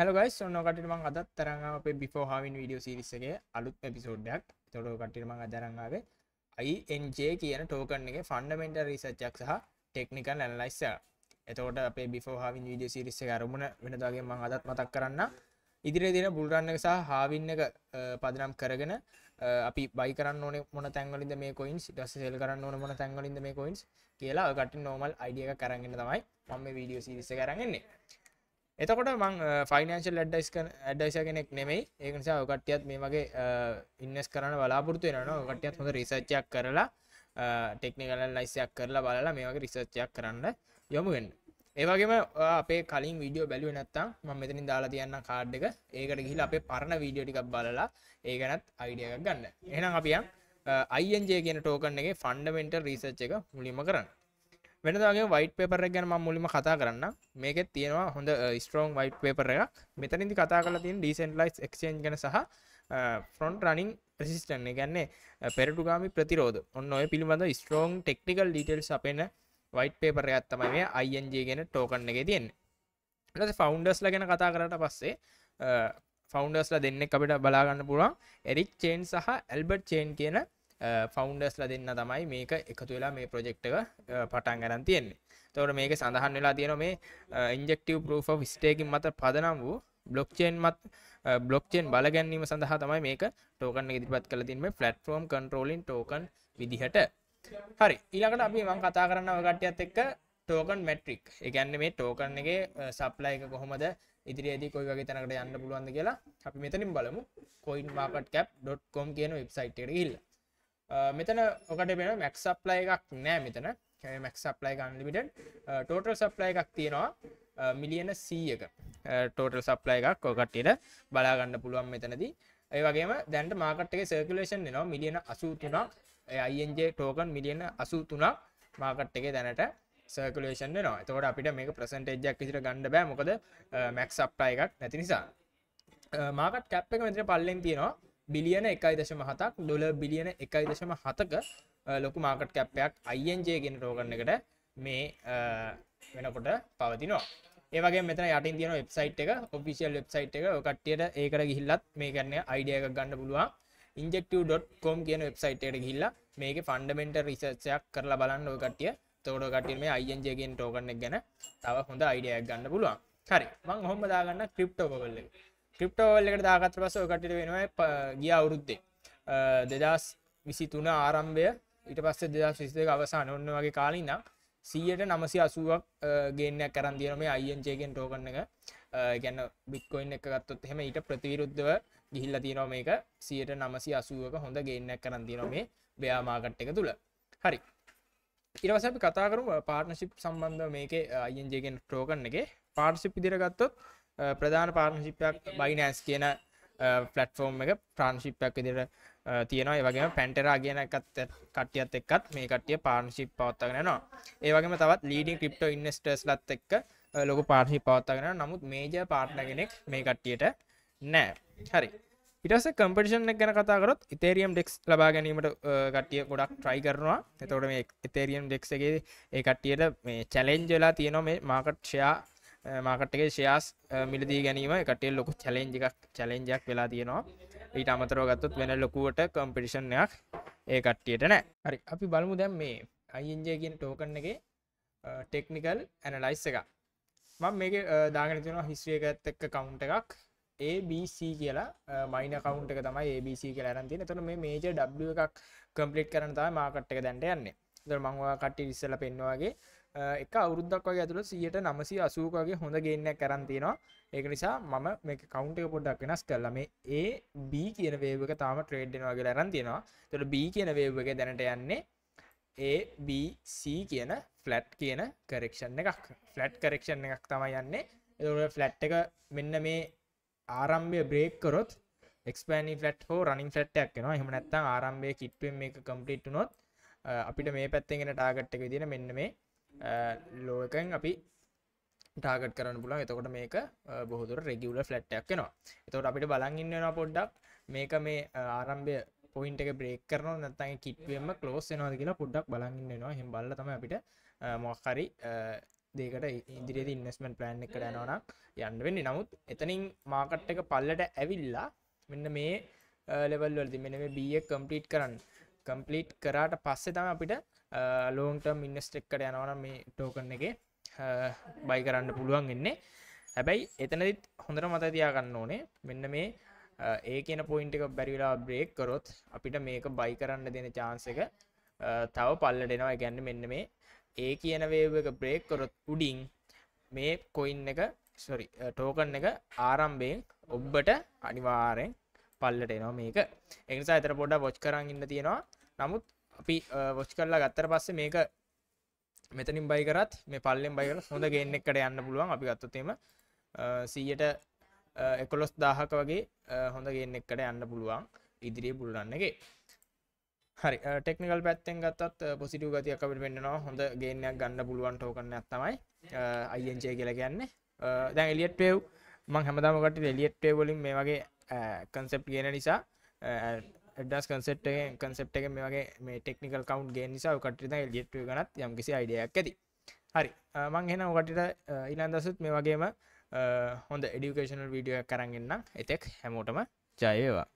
හැලගයි සොන්නකටම අදත් තරඟ අප බිෝ හාවින් වීඩියෝ සිරිස්සගේ අලුත් පිසෝඩ්ඩක් තොඩෝ කටිරම අදරංගාවේ අයින්ජේ කියන ටෝකන් එක ෆන්ඩමෙන්ට රිසච්චක් සහ ටෙක්නිකල් ඇල්ලයිස්ස එතෝට අප බිෝ හාවින් වීඩියෝ සිරිස්ස අරමුණ වෙනදාගේ මං අදත් මතක් කරන්න ඉදිරිය දින බුල්රන්න එක සහ හාවින්න එක පදනම් කරගෙන අපි බයි කරන්න ඕන මොන තැන්ගලින්ද මේ කොයින්ස් ටස සෙල් කරන්න ඕන මොන තැන්ගලින්ද මේ කොයින්ස් කියලා කට නෝමල් අයිඩියක කරගෙන තමයි මම වීඩියෝ සිරිස කරගන්නේ එතකොට මං ෆයිනන්ශල් ඇඩ්ඩයිස් ඇඩයිස කෙනෙක් නෙමයි ඒකනිසා ඔකට්ටියත් මේ මගේ ඉන්නස් කරන බලාපොරතු වෙන ඔකටයත් හොඳ රිසච්චයක් කරලා ටෙක්නිකල ලයිසයක් කරලා බලලා මේ වගේ රිසච්චයක් කරන්න යොමුෙන් ඒවගේම අපේ කලින් වීඩියෝ බැලුව නැත්තම් ම මෙතනින් දාලා තියන්න කාඩ් එක ඒකට ගිහිල අපේ පරණ වීඩියෝ ටිකක් බලලා ඒගැනත් අයිඩියක ගන්න එහම් අපියන් අයින්ජය කියෙන ටෝකන් එක ෆන්ඩමෙන්ට රිසච්ච එක මුලිම කරන්න වෙනදාගේ වයිට පේපර ගැන ම මුලිම කතා කරන්න මේක තියෙනවා හොඳ ස්ටරෝන් වයිට පේපර එක මෙතනින්දි කතා කල තින් ඩීසන්ලයිස් එක්ෂන් ගැන සහ ෆොන්ට රනිින් ප්‍රසිස්ටන්න ගැන්නේ පෙරටුගාමි ප්‍රතිරෝධ ඔන්න ඔය පිළිබඳ ස්ටරෝන් ටෙක්නිකල් ඩීටල් අපෙන වයිට පේපර ඇත්තම මේ අයින්ජේ ගෙන ටෝකන්න එක තියෙන් ලස ෆවන්ඩස්ල ගැන කතා කරට පස්සේ ෆවන්ඩස්ල දෙන්නෙක් අපිට බලාගන්න පුළුවන් එරික් චේන් සහ ඇල්බට් චේන් කියන ෆෞන්ඩස් ල දෙන්න තමයි මේක එකතු වෙලා මේ ප්‍රජෙක්්ක පටන් ගරන් තියෙන්නේ තවට මේක සඳහන් වෙලා තියෙන මේ ඉන්ජෙක්ටව ප්‍රෝෆ විස්ටේකින් මත පදනම් වූ බ්ලොක්්චේන් මත් බ්ලොක්්චේන් බලගැන්වීම සඳහා තමයි මේක ටෝකන ඉදිරිපත් කල තින්ම පලටෆෝම් කන්ටරෝලින් ටෝකන් විදිහට හරි ඊළකට අපි මං කතා කරන්න වගටයත් එක්ක ටෝකන් මැට්‍රික් එකගැන්න මේ ටෝකන් එක සප්ලා එක කොහොමද ඉදිරියේදී කොයි වගේ තැනකට යන්න පුළුවන්ද කියලා අපි මෙතනින් බලමු කොයින් මාකට් කැප්.කොම් කියන වෙබ්සයිට් එකට ගිහිල්ලා Uh, මෙතන ඔකට බෙන මැක් සප්ලයි එකක් නෑ මෙතන මැක් සප්ලයි ගන්නලිමිට ටෝටල් සප්ලයි එකක් තියෙනවා මිලියන සීයක ටෝටල් සප්ලයි එකක් ඔකට්ටට බලාගන්න පුළුවන් මෙතනදී ඒ වගේම දැන්ට මාකට්ගේ සර්කලේෂන් නවා මිලියන අසූතුනක් අයිජ ටෝකන් මිලියන අසූතුනක් මාකට් එක දැනට සර්කලේෂන් නවා තකොට අපිට මේ ප්‍රසන්ටේජක් විසිට ගණඩ බෑ මොකද මැක් uh, සප්ලයි එකක් නැති නිසා මාකට් uh, කැප් එක මෙතර පල්ලෙන් තියෙනවා බිලියන එකයි දශම හතක් ඩොල බිලියන එකයි දශම හතක ලොකු මාකට් කැප්පයක් අයින්ජයගෙන රෝගන්නකට මේ වෙනකොට පවතිනවා ඒවගේ මෙත යටින් තියන වෙබ්සයිට් එක ඔෆිසිල් වෙබ්සයිට් එක කට්ටියට ඒකට ගිහිල්ලත් මේ කරන්න අයිඩියක ගන්න පුළුවන් ඉන්ජෙක්ටව.කෝම් කියන වෙබ්සයිට් එකට ගිල්ල මේක ෆන්ඩමෙන්ට රිසර්චයක් කරලා බලන්න ඔකටිය තෝඩ කටිය මේ අයිජන්ජයගෙන් ටෝකන්න ගැන තව හොඳ අයිඩයක් ගන්න පුළුවන් හරි මං හොම දාගන්න ක්‍රිප්ටෝකොල්ල ක්‍රිප්ටෝල්ලකට දාගත්‍ර පස ඔකට වෙනවා ගිය අවුරුද්දේ දෙදස් විසි තුන ආරම්භය ඉට පස්ස දෙදස් විසිදක අවසාන ඔන්න වගේ කාලින්න සීයට නමසි අසුවක් ගේනයක් කරන් දියනම අයිංචයකෙන් ටෝකන්න එක ගැන්න බික්කොයින්න එක ගත්තොත් එහෙම ඊට ප්‍රතිවිරුද්ධව ගිහිල්ල තියනොම එක සියට නමසි අසුවක හොඳ ගේන්නක් කරන් දිනොමේ බ්‍යයාමාගට් එක තුළ හරි ඉරවසපි කතාකරු පාර්ටනශිප් සම්බන්ධ මේක අයිංජයගෙන් ටෝකන්න එක පාර්ශිප් ඉදිරගත්තොත් ප්‍රධාන පාර්නශිපයක් බයිනෑස් කියන ෆලට්ෆෝර්ම් එක ප්‍රාන්ශිප්යක් විදිර තියෙනවා ඒවගේම පැන්ටරා කියන එකත් කටියත් එක්කත් මේ කටිය පාර්නශිප් පවත්තගෙනනවා ඒවගේම තවත් ලීඩින් ක්‍රිප්ට ඉන්නස්ටර්ස් ලත් එක්ක ලොක පාර්ශි පවත්තගෙන නමුත් මේජ පාට්නගෙනෙක් මේ කට්ටියට නෑ හරි ඉටස කම්පටිෂන් ගැන කතාකරොත් ඉතේරියම් ඩෙක්ස් ලබා ගැනීමට කටිය ගොඩක් ට්‍රයි කරනවා එතවට මේ එතේරියම් ඩෙක්සගේ ඒ කට්ටියට මේ චැලෙන්ජලා තියනො මේ මාකට් ෂයා මාකට්ගේ ශයාස් මිලදී ගැනීම කටේ ලොකු චලෙන්ජිකක් චලෙන්ජයක් වෙලා තියෙනවා ඊට අමතරව ගත්තුත් වෙන ලොකුවට කම්පිටිෂන්යක් ඒ කට්ටියට නෑ හරි අපි බලමු දැම් මේ අයින්ජය කියන ටෝකන්නගේ ටෙක්නිකල් ඇනලයිස් එක මං මේක දාගෙන තුන හිස්වියක ඇත්තක්ක කවුන්ට එකක් ABC කියලා මයින කවුන්ට එක තමයි ABC කියලා ඇරන්තින තුළ මේ මේජ ඩ එකක් කම්පලිට් කරනතා මාකට් එක දැන්ට යන්නේ දර මංවා කට්ටි විස්සල පෙන්වාගේ එක අවුරුද්දක් වගේ ඇතුළ සියට නමසි අසූකගේ හොඳ ගන්න කරන්තිනවා ඒක නිසා මම මේ කවුන්ට පොඩ්ඩක් වෙනස් කරලම ඒ B කියන වේවක තාම ට්‍රේඩ්ඩෙන වගේ ලරන් තියෙනවා තොට B කියන වේවක දැනට යන්නේ ABC කියන ෆලට් කියන කරෙක්ෂන් එකක් ෆලට් කරෙක්ෂන් එකක් තම යන්නේ එ ෆලට් එක මෙන්න මේ ආරම්භය බ්‍රේක් කරොත් එක්ස්පනි ෆලට් හෝ රනිින් ෆලට්යක් නවා හමනත්තං ආරම්භය කිට්පෙන් මේ කම්පලිට් නොත් අපිට මේ පැත්තගෙන ටාගට්ක දින මෙන්න මේ ලෝකන් අපි ටාගට කරන්න පුලා එතකොට මේක බොහදුර රෙගියුල ෆලට්ටක් කෙනවා එතකොට අපිට බලන්ඉන්නවා පොඩ්ඩක් මේක මේ ආරම්භය පොයින්ට එක බ්‍රේක් කරන නතයි කිට්වම කලෝස් නද කියලා පුඩ්ඩක් බලගන්නවා හෙම බලතම අපිට මොක්හරි දේකට ඉදිරිද ඉන්නස්මන් ප්ලෑන් එක යනවනක් යන්න වෙන්න නමුත් එතනින් මාකට් එක පල්ලට ඇවිල්ලා මෙන්න මේ ලෙවල්වලදි මෙන මේ බිය කම්පලිට් කරන්න කම්පලීට් කරාට පස්සේ තම අපිට ලෝන්ටම් ඉන්නස්ටෙක්කට යනවන මේ ටෝකන්න එක බයි කරන්න පුළුවන් වෙන්නේ හැබැයි එතනදිත් හොඳර මතතියාගන්න ඕනේ මෙන්න මේ ඒ කියන පොයින්ට එක බැරිවෙලා බ්‍රේක් කරොත් අපිට මේක බයි කරන්න දෙන චාන්ස එක තව පල්ල දෙෙනවා ගැන්න මෙන්න මේ ඒ කියන වේව එක බ්‍රේක් කරොත් උඩින් මේ කොයින් එක සොරි ටෝකන් එක ආරම්භයෙන් ඔබ්බට අනිවාරෙන් පල්ලට එනවා මේක එනිසා එතර පොඩ බොච් කරන්න ඉන්න තියෙනවා නමුත් අපි වොච් කරලා ගත්තර පස්සේ මේක මෙතනින් බයිකරත් මේ පල්ලෙන් බයිකර හොඳ ගෙන්නෙක්කට යන්න පුළුවන් අපි ගත්තතේම සීයට එකොලොස් දාහක වගේ හොඳ ගෙන්නෙක්කට යන්න පුළුවන් ඉදිරිය පුළුරන්නගේ හරි ටෙක්නිකල් පැත්තෙන් ගත්තත් පොසිටු ගති අපිට වෙන්නවා හොඳ ගේනයක් ගන්න පුළුවන් ටෝකන්න ඇත්තමයි අයිංචය කියලා කියන්නේ දැන් එලියට් පේව් මං හැමදාමකට එලියට් පේවලින් මේ වගේ කන්සෙප් කියන නිසා ඩස් කන්සෙට් කන්සෙප් එක මේ වගේ මේ ටෙක්නිකල් කවන්් ගේ නිසා කටිත ගෙට්ව ගනත් යම්කිසි අයිඩයක් ඇති හරි මං හෙන ඔකටිට ඉලන්දසුත් මේ වගේම හොඳ එඩිකේෂනල් වීඩියෝ කරගන්න එතෙක් හැමෝටම ජයවා